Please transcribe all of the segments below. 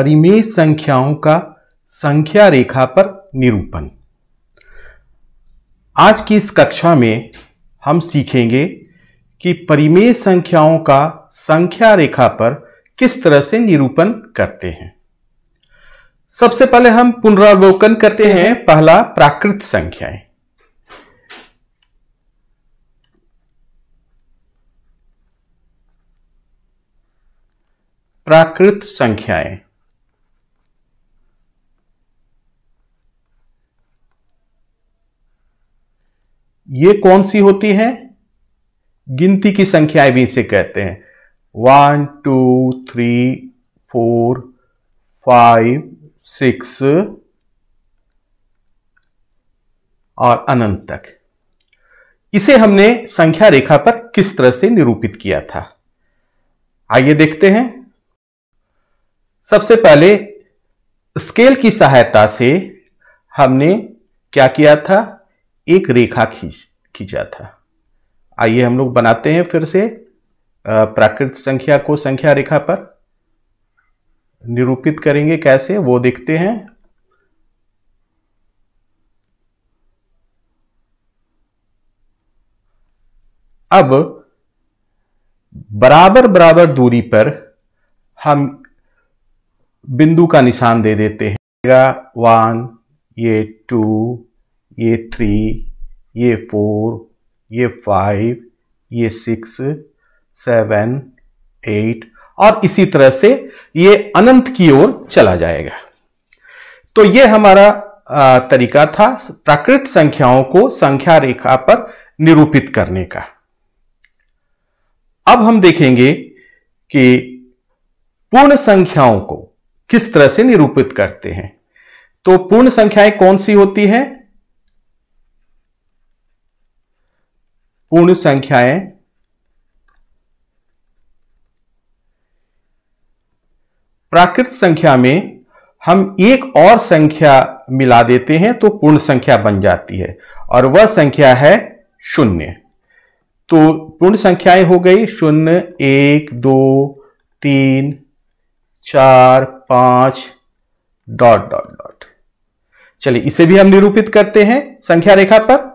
परिमेय संख्याओं का संख्या रेखा पर निरूपण आज की इस कक्षा में हम सीखेंगे कि परिमेय संख्याओं का संख्या रेखा पर किस तरह से निरूपण करते हैं सबसे पहले हम पुनरावलोकन करते हैं पहला प्राकृत संख्याएं प्राकृत संख्याएं ये कौन सी होती है गिनती की संख्याएं भी इसे कहते हैं one two three four five six और अनंत तक इसे हमने संख्या रेखा पर किस तरह से निरूपित किया था आइए देखते हैं सबसे पहले स्केल की सहायता से हमने क्या किया था एक रेखा खींच खींचा था आइए हम लोग बनाते हैं फिर से प्राकृत संख्या को संख्या रेखा पर निरूपित करेंगे कैसे वो देखते हैं अब बराबर बराबर दूरी पर हम बिंदु का निशान दे देते हैं वन ये टू ये थ्री ये फोर ये फाइव ये सिक्स सेवन एट और इसी तरह से ये अनंत की ओर चला जाएगा तो ये हमारा तरीका था प्राकृत संख्याओं को संख्या रेखा पर निरूपित करने का अब हम देखेंगे कि पूर्ण संख्याओं को किस तरह से निरूपित करते हैं तो पूर्ण संख्याएं कौन सी होती हैं पूर्ण संख्याएं प्राकृत संख्या में हम एक और संख्या मिला देते हैं तो पूर्ण संख्या बन जाती है और वह संख्या है शून्य तो पूर्ण संख्याएं हो गई शून्य एक दो तीन चार पांच डॉट डॉट डॉट चलिए इसे भी हम निरूपित करते हैं संख्या रेखा पर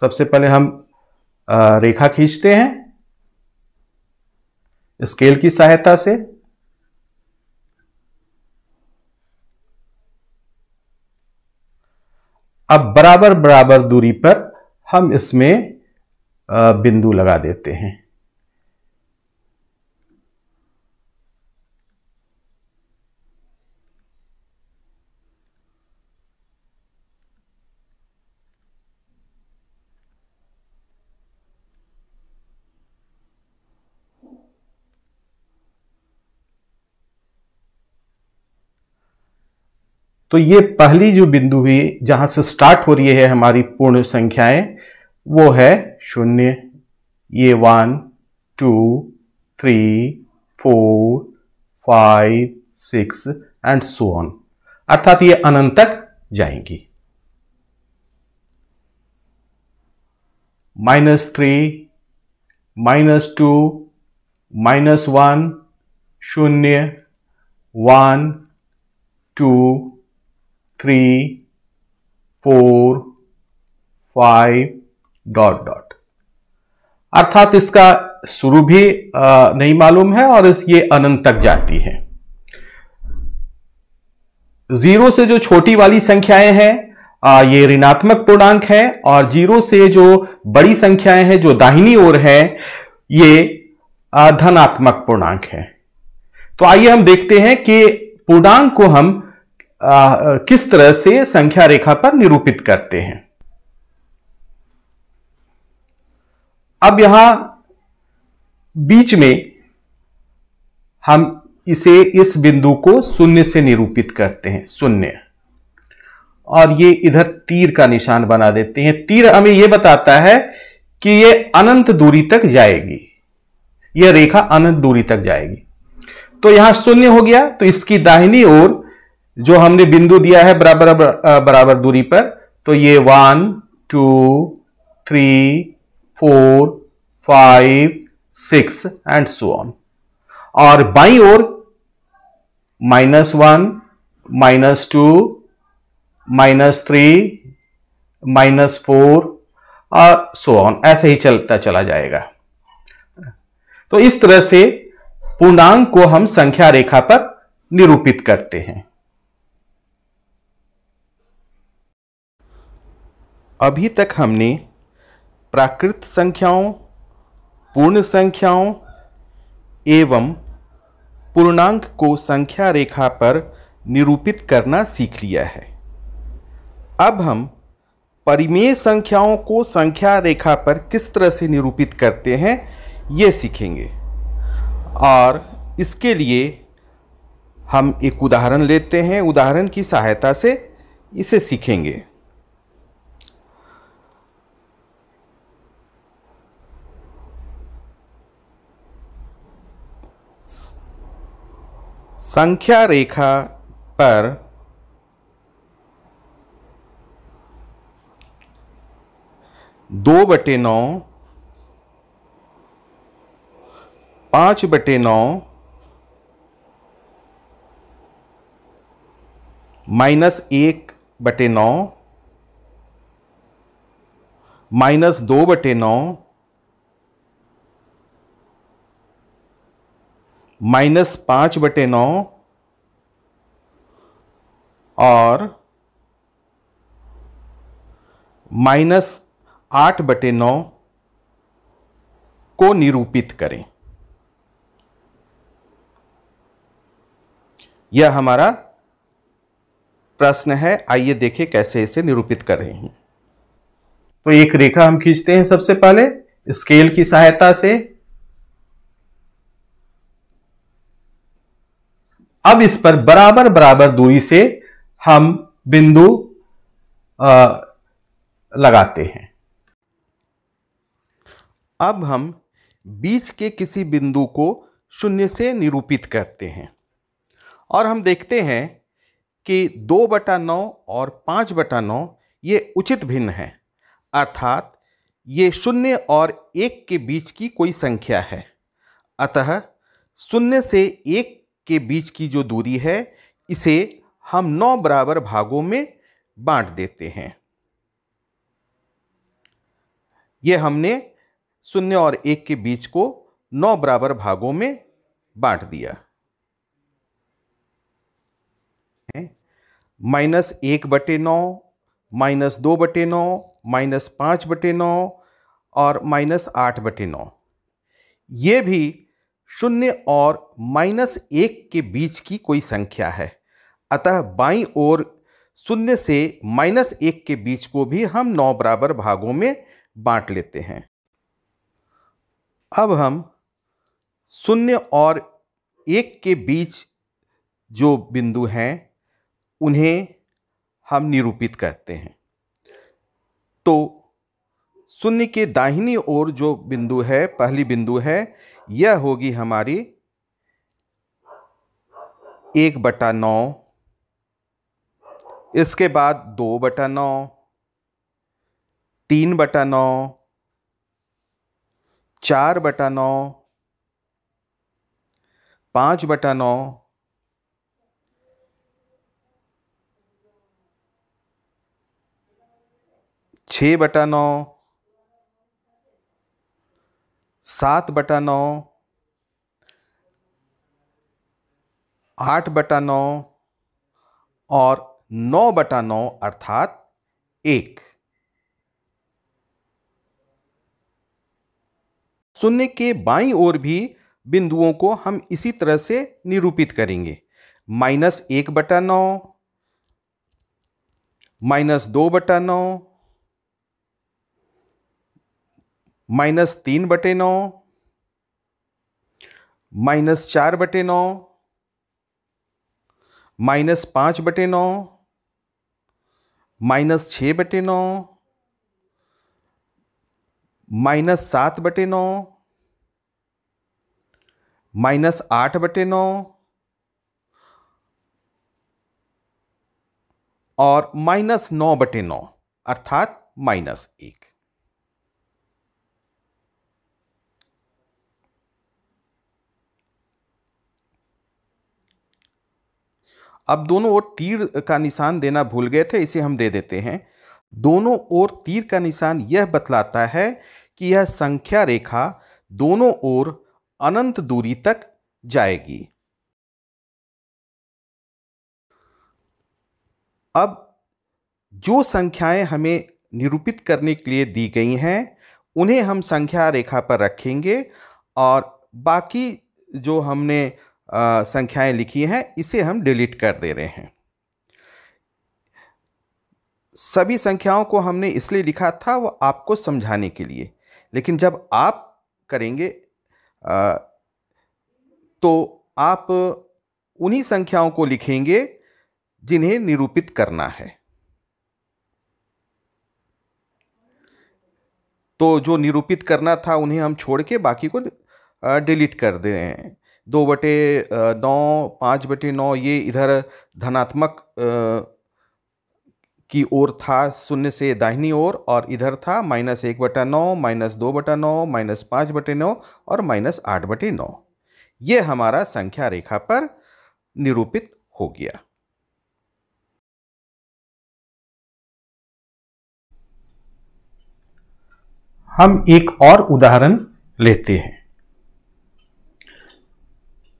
सबसे पहले हम रेखा खींचते हैं स्केल की सहायता से अब बराबर बराबर दूरी पर हम इसमें बिंदु लगा देते हैं तो ये पहली जो बिंदु हुई जहां से स्टार्ट हो रही है हमारी पूर्ण संख्याएं वो है शून्य ये one two three four five six and so on अर्थात ये अनंत तक जाएंगी minus three minus two minus one शून्य one two three four five dot dot अर्थात इसका शुरू भी नहीं मालूम है और इस ये अनंत तक जाती है जीरो से जो छोटी वाली संख्याएं हैं ये ऋणात्मक पूर्णांक है और जीरो से जो बड़ी संख्याएं हैं जो दाहिनी ओर है ये धनात्मक पूर्णांक है तो आइए हम देखते हैं कि पूर्णांक को हम आ, किस तरह से संख्या रेखा पर निरूपित करते हैं अब यहां बीच में हम इसे इस बिंदु को शून्य से निरूपित करते हैं शून्य और ये इधर तीर का निशान बना देते हैं तीर हमें यह बताता है कि यह अनंत दूरी तक जाएगी यह रेखा अनंत दूरी तक जाएगी तो यहां शून्य हो गया तो इसकी दाहिनी ओर जो हमने बिंदु दिया है बराबर बराबर दूरी पर तो ये one two three four five six and so on और बाई ओर minus one minus two minus three minus four और सो ऑन ऐसे ही चलता चला जाएगा तो इस तरह से पूर्णांक को हम संख्या रेखा पर निरूपित करते हैं अभी तक हमने प्राकृत संख्याओं पूर्ण संख्याओं एवं पूर्णांक को संख्या रेखा पर निरूपित करना सीख लिया है अब हम परिमेय संख्याओं को संख्या रेखा पर किस तरह से निरूपित करते हैं ये सीखेंगे और इसके लिए हम एक उदाहरण लेते हैं उदाहरण की सहायता से इसे सीखेंगे संख्या रेखा पर दो बटे नौ पांच बटे नौ माइनस एक बटे नौ माइनस दो बटे नौ माइनस पांच बटे नौ और माइनस आठ बटे नौ को निरूपित करें यह हमारा प्रश्न है आइए देखें कैसे इसे निरूपित कर रहे हैं तो एक रेखा हम खींचते हैं सबसे पहले स्केल की सहायता से अब इस पर बराबर बराबर दूरी से हम बिंदु लगाते हैं अब हम बीच के किसी बिंदु को शून्य से निरूपित करते हैं और हम देखते हैं कि दो बटा नौ और पाँच बटा नौ ये उचित भिन्न है अर्थात ये शून्य और एक के बीच की कोई संख्या है अतः शून्य से एक के बीच की जो दूरी है इसे हम नौ बराबर भागों में बांट देते हैं यह हमने शून्य और एक के बीच को नौ बराबर भागों में बांट दिया माइनस एक बटे नौ माइनस दो बटे नौ माइनस पाँच बटे नौ और माइनस आठ बटे नौ ये भी शून्य और माइनस एक के बीच की कोई संख्या है अतः बाई ओर शून्य से माइनस एक के बीच को भी हम नौ बराबर भागों में बांट लेते हैं अब हम शून्य और एक के बीच जो बिंदु हैं उन्हें हम निरूपित करते हैं तो शून्य के दाहिनी ओर जो बिंदु है पहली बिंदु है यह होगी हमारी एक बटा नौ इसके बाद दो बटा नौ तीन बटा नौ चार बटा नौ पाँच बटा नौ छ बटा नौ सात बटा नौ आठ बटा नौ और नौ बटा नौ अर्थात एक शून्य के बाई ओर भी बिंदुओं को हम इसी तरह से निरूपित करेंगे माइनस एक बटा नौ माइनस दो बटा नौ माइनस तीन बटे नौ माइनस चार बटे नौ माइनस पाँच बटे नौ माइनस छः बटे नौ माइनस सात बटे नौ माइनस आठ बटे नौ और माइनस नौ बटे नौ अर्थात माइनस एक अब दोनों ओर तीर का निशान देना भूल गए थे इसे हम दे देते हैं दोनों ओर तीर का निशान यह बतलाता है कि यह संख्या रेखा दोनों ओर अनंत दूरी तक जाएगी अब जो संख्याएं हमें निरूपित करने के लिए दी गई हैं उन्हें हम संख्या रेखा पर रखेंगे और बाकी जो हमने संख्याएं लिखी हैं इसे हम डिलीट कर दे रहे हैं सभी संख्याओं को हमने इसलिए लिखा था वो आपको समझाने के लिए लेकिन जब आप करेंगे आ, तो आप उन्हीं संख्याओं को लिखेंगे जिन्हें निरूपित करना है तो जो निरूपित करना था उन्हें हम छोड़ के बाकी को डिलीट कर दे रहे हैं दो बटे नौ पाँच बटे नौ ये इधर धनात्मक की ओर था शून्य से दाहिनी ओर और इधर था माइनस एक बटा नौ माइनस दो बटा नौ माइनस पाँच बटे नौ और माइनस आठ बटे नौ ये हमारा संख्या रेखा पर निरूपित हो गया हम एक और उदाहरण लेते हैं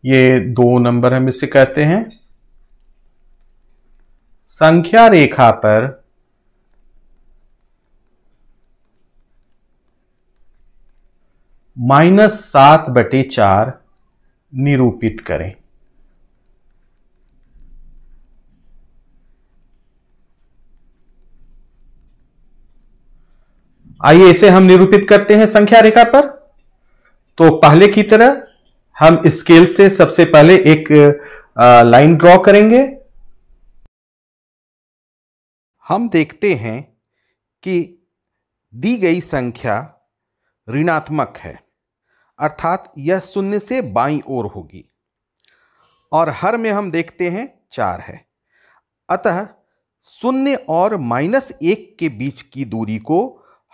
ये दो नंबर हम इसे कहते हैं संख्या रेखा पर माइनस सात बटे चार निरूपित करें आइए इसे हम निरूपित करते हैं संख्या रेखा पर तो पहले की तरह हम स्केल से सबसे पहले एक लाइन ड्रॉ करेंगे हम देखते हैं कि दी गई संख्या ऋणात्मक है अर्थात यह शून्य से बाई ओर होगी और हर में हम देखते हैं चार है अतः शून्य और माइनस एक के बीच की दूरी को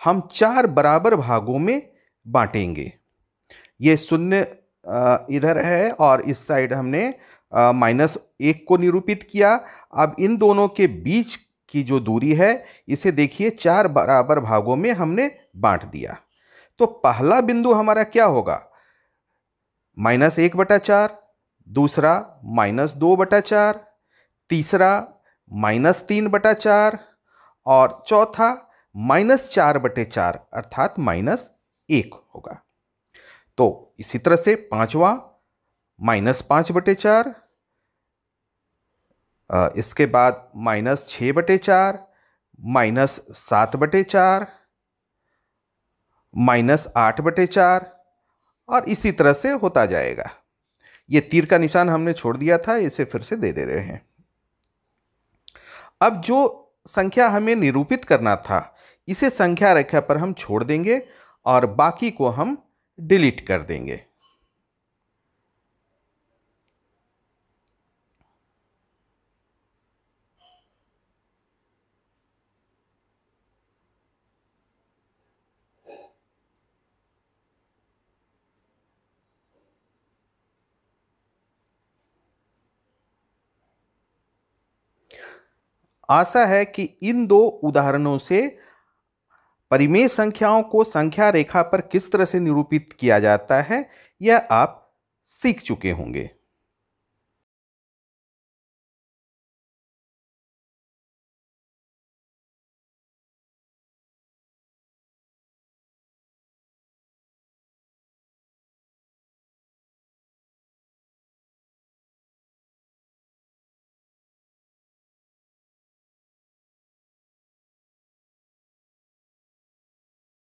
हम चार बराबर भागों में बांटेंगे ये शून्य इधर है और इस साइड हमने माइनस एक को निरूपित किया अब इन दोनों के बीच की जो दूरी है इसे देखिए चार बराबर भागों में हमने बांट दिया तो पहला बिंदु हमारा क्या होगा माइनस एक बटा चार दूसरा माइनस दो बटा चार तीसरा माइनस तीन बटा चार और चौथा माइनस चार बटे चार अर्थात माइनस एक होगा तो इसी तरह से पांचवा माइनस पाँच बटे चार इसके बाद माइनस छः बटे चार माइनस सात बटे चार माइनस आठ बटे चार और इसी तरह से होता जाएगा ये तीर का निशान हमने छोड़ दिया था इसे फिर से दे दे रहे हैं अब जो संख्या हमें निरूपित करना था इसे संख्या रेखा पर हम छोड़ देंगे और बाकी को हम डिलीट कर देंगे आशा है कि इन दो उदाहरणों से परिमेय संख्याओं को संख्या रेखा पर किस तरह से निरूपित किया जाता है यह आप सीख चुके होंगे